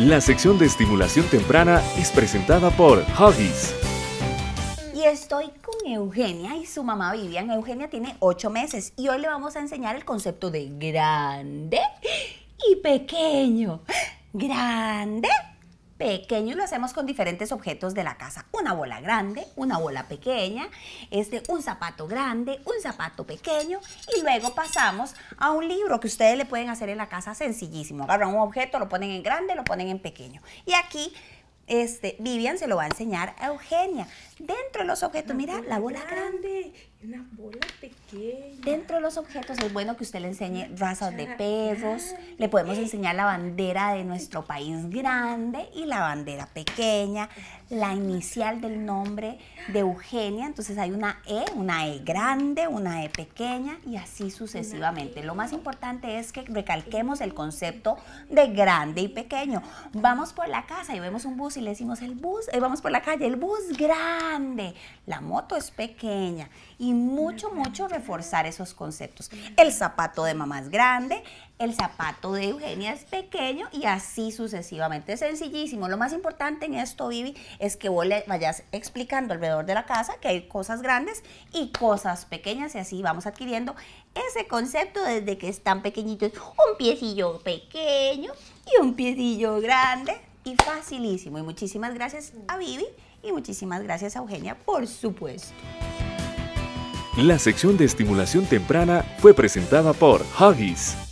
La sección de estimulación temprana es presentada por Huggies. Y estoy con Eugenia y su mamá Vivian. Eugenia tiene 8 meses y hoy le vamos a enseñar el concepto de grande y pequeño. Grande pequeño y lo hacemos con diferentes objetos de la casa. Una bola grande, una bola pequeña, este, un zapato grande, un zapato pequeño y luego pasamos a un libro que ustedes le pueden hacer en la casa sencillísimo. Agarran un objeto, lo ponen en grande, lo ponen en pequeño. Y aquí este, Vivian se lo va a enseñar a Eugenia. Dentro de los objetos, mira, la bola grande una bola pequeña. Dentro de los objetos es bueno que usted le enseñe razas de perros, le podemos enseñar la bandera de nuestro país grande y la bandera pequeña, la inicial del nombre de Eugenia, entonces hay una E, una E grande, una E pequeña y así sucesivamente. E. Lo más importante es que recalquemos el concepto de grande y pequeño. Vamos por la casa y vemos un bus y le decimos el bus, eh, vamos por la calle, el bus grande, la moto es pequeña y mucho, mucho reforzar esos conceptos. El zapato de mamá es grande, el zapato de Eugenia es pequeño y así sucesivamente. sencillísimo. Lo más importante en esto, Vivi, es que vos le vayas explicando alrededor de la casa que hay cosas grandes y cosas pequeñas y así vamos adquiriendo ese concepto desde que están pequeñitos. Un piecillo pequeño y un piecillo grande y facilísimo. Y muchísimas gracias a mm. Vivi y muchísimas gracias a Eugenia, por supuesto. La sección de estimulación temprana fue presentada por Huggies.